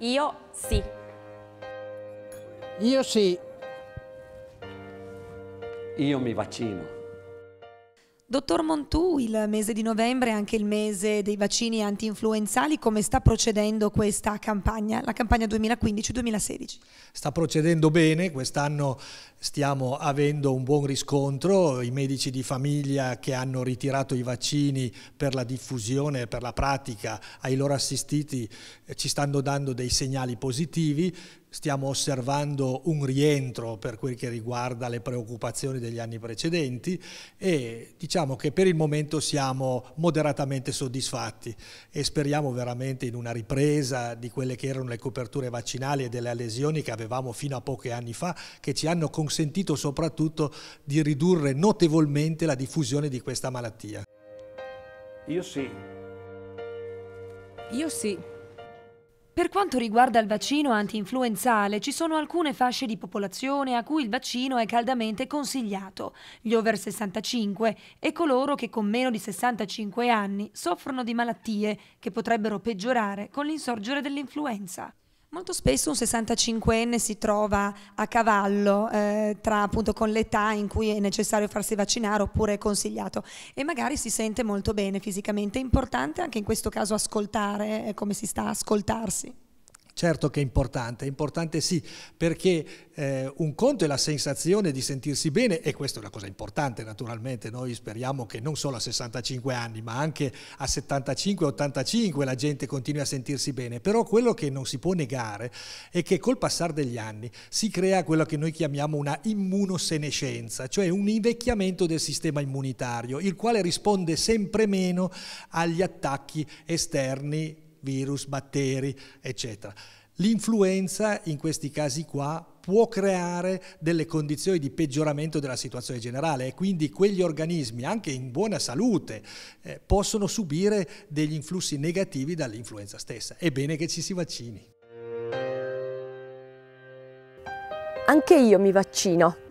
Io sì. Io sì. Io mi vaccino. Dottor Montù, il mese di novembre è anche il mese dei vaccini anti-influenzali. Come sta procedendo questa campagna, la campagna 2015-2016? Sta procedendo bene, quest'anno stiamo avendo un buon riscontro. I medici di famiglia che hanno ritirato i vaccini per la diffusione, per la pratica ai loro assistiti, eh, ci stanno dando dei segnali positivi stiamo osservando un rientro per quel che riguarda le preoccupazioni degli anni precedenti e diciamo che per il momento siamo moderatamente soddisfatti e speriamo veramente in una ripresa di quelle che erano le coperture vaccinali e delle lesioni che avevamo fino a pochi anni fa che ci hanno consentito soprattutto di ridurre notevolmente la diffusione di questa malattia. Io sì. Io sì. Per quanto riguarda il vaccino antinfluenzale, ci sono alcune fasce di popolazione a cui il vaccino è caldamente consigliato, gli over 65 e coloro che con meno di 65 anni soffrono di malattie che potrebbero peggiorare con l'insorgere dell'influenza. Molto spesso un 65enne si trova a cavallo eh, tra appunto con l'età in cui è necessario farsi vaccinare oppure è consigliato e magari si sente molto bene fisicamente. È importante anche in questo caso ascoltare eh, come si sta ascoltarsi certo che è importante, è importante sì, perché eh, un conto è la sensazione di sentirsi bene e questa è una cosa importante naturalmente, noi speriamo che non solo a 65 anni ma anche a 75, 85 la gente continui a sentirsi bene, però quello che non si può negare è che col passare degli anni si crea quello che noi chiamiamo una immunosenescenza, cioè un invecchiamento del sistema immunitario, il quale risponde sempre meno agli attacchi esterni virus, batteri, eccetera. L'influenza in questi casi qua può creare delle condizioni di peggioramento della situazione generale e quindi quegli organismi, anche in buona salute, eh, possono subire degli influssi negativi dall'influenza stessa. È bene che ci si vaccini. Anche io mi vaccino.